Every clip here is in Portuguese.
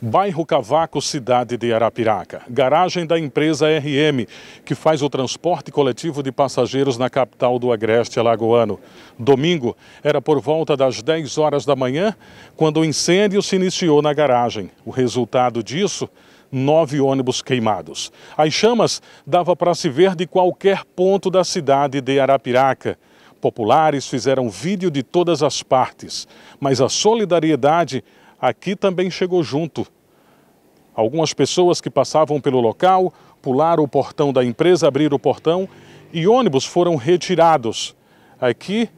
Bairro Cavaco, cidade de Arapiraca. Garagem da empresa RM, que faz o transporte coletivo de passageiros na capital do Agreste Alagoano. Domingo, era por volta das 10 horas da manhã, quando o incêndio se iniciou na garagem. O resultado disso, nove ônibus queimados. As chamas dava para se ver de qualquer ponto da cidade de Arapiraca. Populares fizeram vídeo de todas as partes, mas a solidariedade aqui também chegou junto. Algumas pessoas que passavam pelo local pularam o portão da empresa, abriram o portão e ônibus foram retirados aqui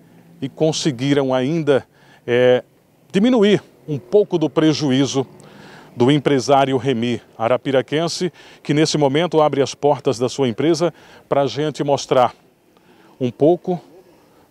e conseguiram ainda é, diminuir um pouco do prejuízo do empresário Remi Arapiraquense, que nesse momento abre as portas da sua empresa para a gente mostrar um pouco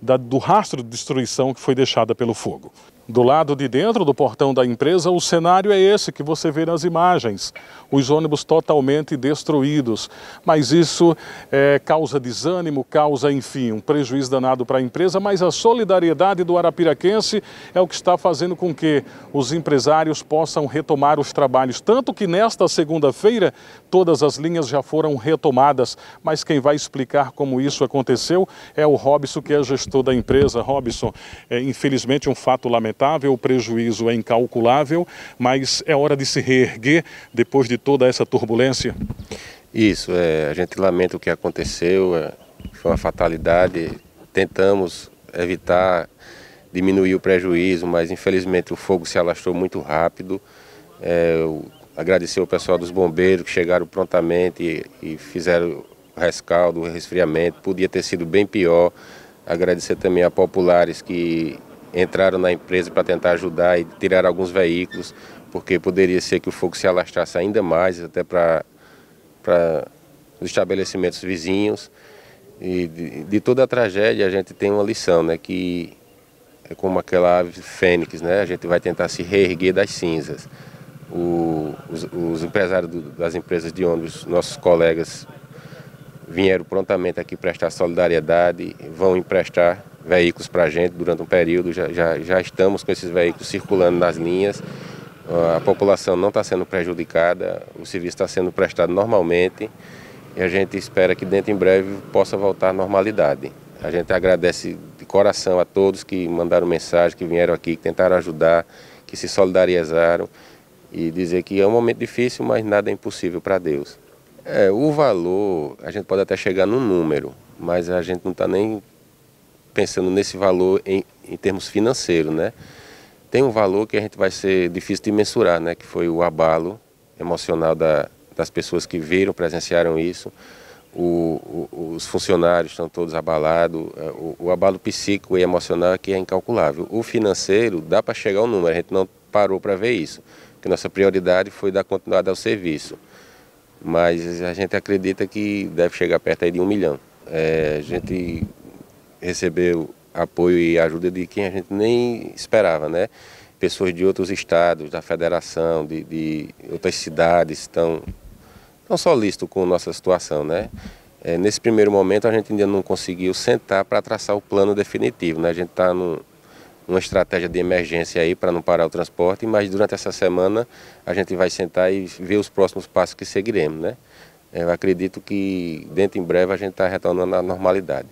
da, do rastro de destruição que foi deixada pelo fogo. Do lado de dentro do portão da empresa, o cenário é esse que você vê nas imagens: os ônibus totalmente destruídos. Mas isso é, causa desânimo, causa, enfim, um prejuízo danado para a empresa. Mas a solidariedade do arapiraquense é o que está fazendo com que os empresários possam retomar os trabalhos. Tanto que nesta segunda-feira todas as linhas já foram retomadas. Mas quem vai explicar como isso aconteceu é o Robson, que é gestor da empresa. Robson, é, infelizmente, um fato lamentável o prejuízo é incalculável, mas é hora de se reerguer depois de toda essa turbulência? Isso, é, a gente lamenta o que aconteceu, é, foi uma fatalidade. Tentamos evitar diminuir o prejuízo, mas infelizmente o fogo se alastrou muito rápido. É, agradecer o pessoal dos bombeiros que chegaram prontamente e, e fizeram o rescaldo, o resfriamento. Podia ter sido bem pior. Agradecer também a populares que entraram na empresa para tentar ajudar e tirar alguns veículos, porque poderia ser que o fogo se alastrasse ainda mais, até para os estabelecimentos vizinhos. E de, de, toda a tragédia a gente tem uma lição, né, que é como aquela ave fênix, né, a gente vai tentar se reerguer das cinzas. O, os, os, empresários do, das empresas de ônibus, nossos colegas, vieram prontamente aqui prestar solidariedade, vão emprestar veículos para a gente durante um período, já, já, já estamos com esses veículos circulando nas linhas, ah, a população não está sendo prejudicada, o serviço está sendo prestado normalmente e a gente espera que dentro em breve possa voltar à normalidade. A gente agradece de coração a todos que mandaram mensagem, que vieram aqui, que tentaram ajudar, que se solidarizaram e dizer que é um momento difícil, mas nada é impossível para Deus. É, o valor, a gente pode até chegar num número, mas a gente não está nem pensando nesse valor em, em termos financeiros, né? Tem um valor que a gente vai ser difícil de mensurar, né? Que foi o abalo emocional da, das pessoas que viram, presenciaram isso. O, o, os funcionários estão todos abalados, é, o, o, abalo psíquico e emocional aqui é incalculável. O financeiro dá para chegar ao número, a gente não parou para ver isso, porque nossa prioridade foi dar continuidade ao serviço. Mas a gente acredita que deve chegar perto aí de um milhão. É, a gente recebeu apoio e ajuda de quem a gente nem esperava, né? Pessoas de outros estados, da federação, de, de outras cidades estão tão solícitos com nossa situação, né? É, nesse primeiro momento a gente ainda não conseguiu sentar para traçar o plano definitivo, né? A gente está num, uma estratégia de emergência aí para não parar o transporte, mas durante essa semana a gente vai sentar e ver os próximos passos que seguiremos, né? É, eu acredito que dentro em breve a gente está retornando à normalidade.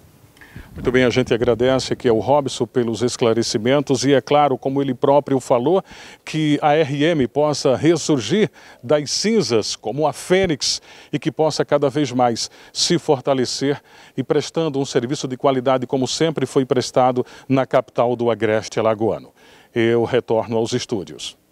Muito bem, a gente agradece aqui ao Robson pelos esclarecimentos e é claro, como ele próprio falou, que a RM possa ressurgir das cinzas como a fênix e que possa cada vez mais se fortalecer e prestando um serviço de qualidade como sempre foi prestado na capital do Agreste Alagoano. Eu retorno aos estúdios.